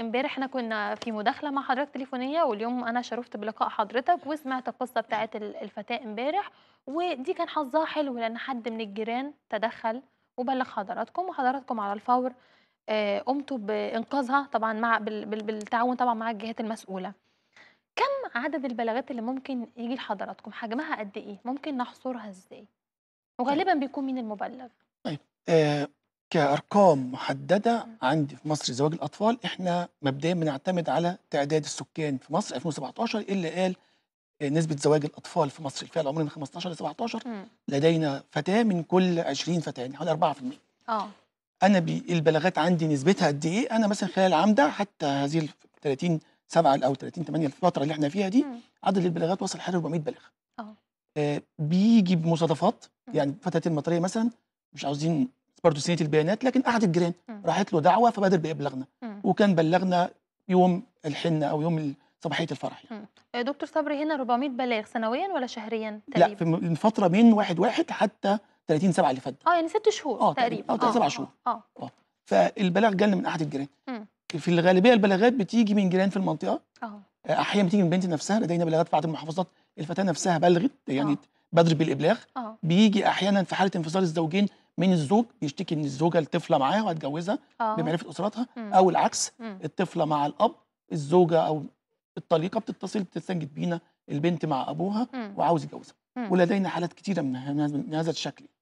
امبارح احنا كنا في مداخله مع حضرتك تليفونيه واليوم انا شرفت بلقاء حضرتك وسمعت القصه بتاعت الفتاه امبارح ودي كان حظها حلو لان حد من الجيران تدخل وبلغ حضراتكم وحضراتكم على الفور آه، قمتوا بانقاذها طبعا مع بالتعاون طبعا مع الجهات المسؤوله كم عدد البلاغات اللي ممكن يجي لحضراتكم حجمها قد ايه ممكن نحصرها ازاي وغالبا طيب. بيكون مين المبلغ طيب آه، كأرقام محددة عندي في مصر زواج الأطفال إحنا مبدئيا بنعتمد على تعداد السكان في مصر 2017 اللي قال نسبة زواج الأطفال في مصر الفئة العمرية من 15 ل 17 م. لدينا فتاة من كل 20 فتاة يعني حوالي 4% اه أنا البلاغات عندي نسبتها قد إيه؟ أنا مثلا خلال العام ده حتى هذه 30 7 أو 30 8 الفترة اللي إحنا فيها دي م. عدد البلاغات وصل حوالي 400 بلاغ آه. اه بيجي بمصادفات يعني فتاة المطرية مثلا مش عاوزين سبارتوسينيه البيانات لكن قعد الجيران راحت له دعوه فبادر بيبلغنا وكان بلغنا يوم الحنه او يوم صباحيه الفرح يعني. دكتور صبري هنا 400 بلاغ سنويا ولا شهريا تقريبا؟ لا في فتره من 1 1 حتى 30 7 اللي فات اه يعني ست شهور آه تقريبا اه سبع آه، شهور آه،, اه اه فالبلاغ جالنا من احد الجيران في الغالبيه البلاغات بتيجي من جيران في المنطقه اه احيانا بتيجي من بنت نفسها لدينا بلاغات في بعض المحافظات الفتاه نفسها بلغت يعني أوه. بدر بالابلاغ أوه. بيجي احيانا في حاله انفصال الزوجين من الزوج يشتكي ان الزوجه الطفله معاها وهتجوزها آه. بمعرفه اسرتها او العكس الطفله مع الاب الزوجه او الطليقه بتتصل بتستنجد بينا البنت مع ابوها وعاوز يتجوزها ولدينا حالات كثيره من هذا الشكل